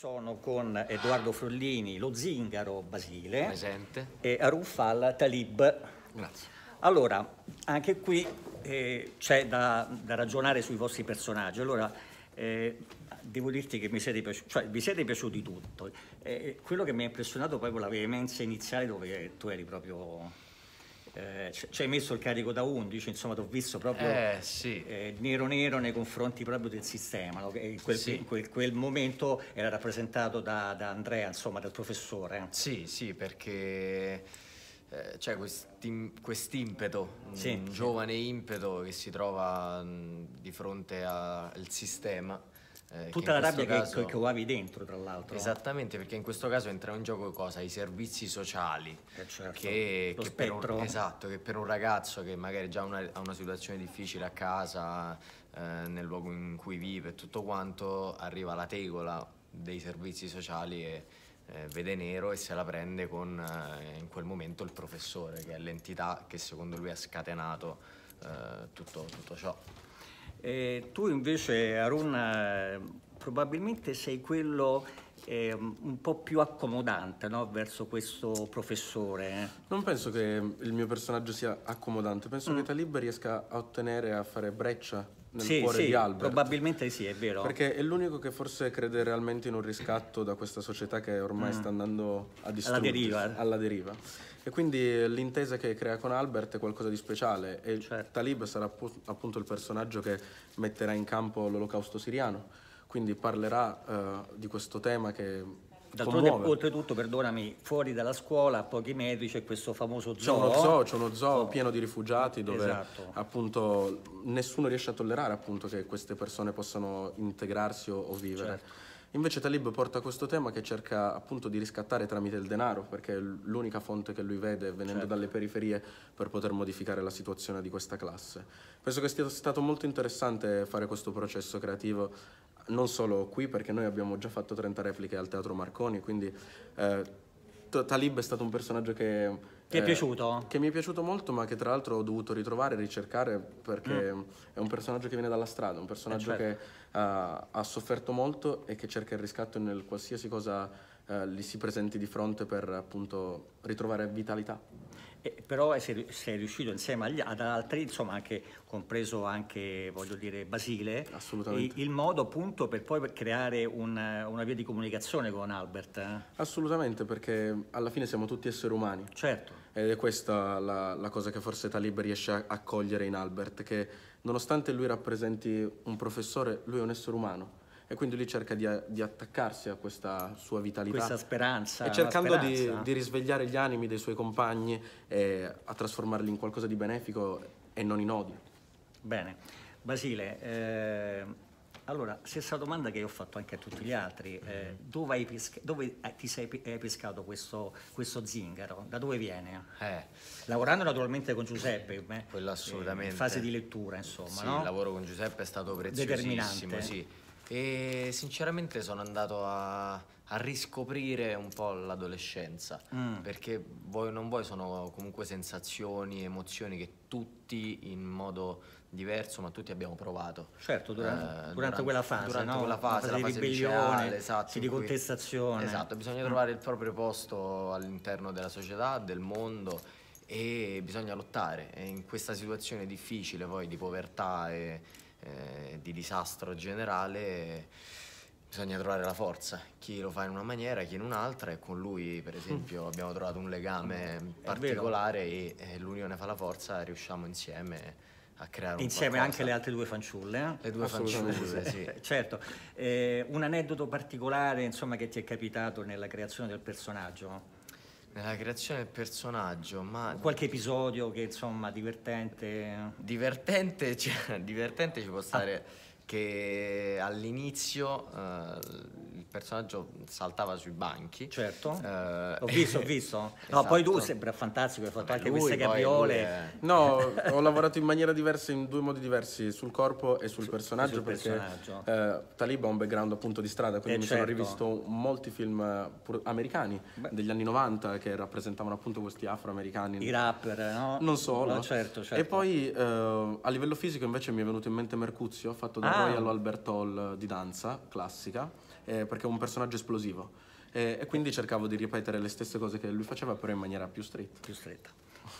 Sono con Edoardo Frollini, lo zingaro Basile Presente. e Arufal Talib. Grazie. Allora, anche qui eh, c'è da, da, ragionare sui vostri personaggi. Allora, eh, devo dirti che mi siete piaciuti, cioè, vi siete piaciuti tutto. Eh, quello che mi ha impressionato poi con la veemenza iniziale dove tu eri proprio eh, ci hai messo il carico da 11, insomma, ti ho visto proprio eh, sì. eh, nero nero nei confronti proprio del sistema. No? Quel, sì. quel, quel, momento era rappresentato da, da, Andrea, insomma, dal professore. Eh. Sì, sì, perché eh, c'è quest'impeto, sì, un giovane impeto che si trova di fronte al sistema eh, Tutta la rabbia caso... che, che uavi dentro, tra l'altro. Esattamente, perché in questo caso entra in gioco cosa? I servizi sociali. Eh certo. che, che per un, esatto, che per un ragazzo che magari già una, ha una situazione difficile a casa, eh, nel luogo in cui vive e tutto quanto, arriva la tegola dei servizi sociali e eh, vede nero e se la prende con eh, in quel momento il professore, che è l'entità che secondo lui ha scatenato eh, tutto, tutto ciò. Eh, tu invece, Arun, eh, probabilmente sei quello eh, un po' più accomodante no? verso questo professore. Eh. Non penso che il mio personaggio sia accomodante, penso mm. che Talib riesca a ottenere, a fare breccia nel sì, cuore sì, di Albert. Probabilmente sì, è vero. Perché è l'unico che forse crede realmente in un riscatto da questa società che ormai mm. sta andando a distruggere. Alla deriva. Alla deriva. E quindi l'intesa che crea con Albert è qualcosa di speciale e certo. Talib sarà appunto il personaggio che metterà in campo l'olocausto siriano. Quindi parlerà uh, di questo tema che D'altronde, oltretutto, perdonami, fuori dalla scuola, a pochi metri, c'è questo famoso zoo. C'è uno zoo, c'è uno zoo pieno di rifugiati dove esatto. appunto nessuno riesce a tollerare appunto, che queste persone possano integrarsi o, o vivere. Certo. Invece Talib porta questo tema che cerca appunto di riscattare tramite il denaro, perché è l'unica fonte che lui vede venendo certo. dalle periferie per poter modificare la situazione di questa classe. Penso che sia stato molto interessante fare questo processo creativo non solo qui, perché noi abbiamo già fatto 30 repliche al Teatro Marconi, quindi eh, Talib è stato un personaggio che... Ti è eh, Che mi è piaciuto molto, ma che tra l'altro ho dovuto ritrovare, e ricercare, perché mm. è un personaggio che viene dalla strada, un personaggio eh, certo. che uh, ha sofferto molto e che cerca il riscatto nel qualsiasi cosa uh, gli si presenti di fronte per appunto ritrovare vitalità. E, però sei, sei, riuscito insieme agli, ad altri, insomma anche, compreso anche voglio dire, Basile, il, il, modo appunto per poi creare una, una via di comunicazione con Albert. Eh? Assolutamente, perché alla fine siamo tutti esseri umani. Certo. Ed è questa la, la cosa che forse Talib riesce a, a cogliere in Albert, che nonostante lui rappresenti un professore, lui è un essere umano e quindi lui cerca di, di attaccarsi a questa sua vitalità. Questa speranza. E cercando speranza. Di, di, risvegliare gli animi dei suoi compagni eh, a trasformarli in qualcosa di benefico e non in odio. Bene. Basile, eh, allora, stessa domanda che io ho fatto anche a tutti gli altri. Eh, mm-hmm. dove, hai pesca- dove eh, ti sei hai pescato questo, questo, zingaro? Da dove viene? Eh. Lavorando naturalmente con Giuseppe, eh, Quello assolutamente. in fase di lettura, insomma. Sì, no? il lavoro con Giuseppe è stato preziosissimo, sì e sinceramente sono andato a, a riscoprire un po' l'adolescenza, mm. perché vuoi o non vuoi sono comunque sensazioni, emozioni che tutti in modo diverso, ma tutti abbiamo provato. Certo, durante, eh, durante, durante quella fase, durante no? quella fase, fase la fase di ribellione, esatto, di contestazione. Esatto, bisogna mm. trovare il proprio posto all'interno della società, del mondo e bisogna lottare. E in questa situazione difficile poi di povertà e eh, di disastro generale bisogna trovare la forza, chi lo fa in una maniera, chi in un'altra e con lui per esempio mm. abbiamo trovato un legame particolare e, eh, l'unione fa la forza, riusciamo insieme a creare un Insieme anche le altre due fanciulle. Eh? Le due fanciulle, sì. certo. Eh, un aneddoto particolare insomma, che ti è capitato nella creazione del personaggio? Nella creazione del personaggio, ma... Qualche episodio che insomma divertente... Divertente, cioè, divertente ci può ah. stare ah. che all'inizio uh, personaggio saltava sui banchi. Certo. Eh, ho visto, ho visto. No, esatto. poi tu sembra fantastico, hai fatto Beh, anche queste capriole. È... No, ho lavorato in maniera diversa, in due modi diversi, sul corpo e sul, sul personaggio, sul perché personaggio. Eh, Talib ha un background appunto di strada, quindi eh, mi certo. sono rivisto molti film eh, americani Beh. degli anni 90 che rappresentavano appunto questi afroamericani. I rapper, no? Non solo. No, certo, certo. E poi eh, a livello fisico invece mi è venuto in mente Mercuzio, ho fatto da ah. Royal Albert Hall di danza classica eh, perché è un personaggio esplosivo. Eh, e quindi cercavo di ripetere le stesse cose che lui faceva, però in maniera più stretta. Più stretta.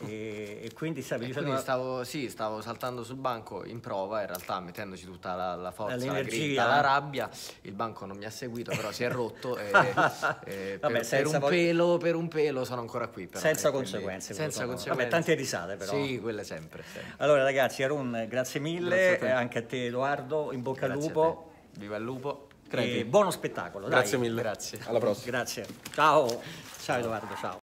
e, e, quindi stavi e quindi stavo, sì, stavo saltando sul banco in prova, in realtà mettendoci tutta la, la forza, la grinta, la rabbia. Il banco non mi ha seguito, però si è rotto e, e Vabbè, per, per, un vol- pelo, per, un pelo, sono ancora qui. Però, senza eh, conseguenze. Senza conseguenze. Vabbè, tante risate però. Sì, quelle sempre. sempre. Allora ragazzi, Arun, grazie mille, grazie a anche a te Edoardo, in bocca grazie al lupo. Viva il lupo buono spettacolo. Grazie dai. mille. Grazie. Alla prossima. Grazie. Ciao. Ciao Edoardo, ciao.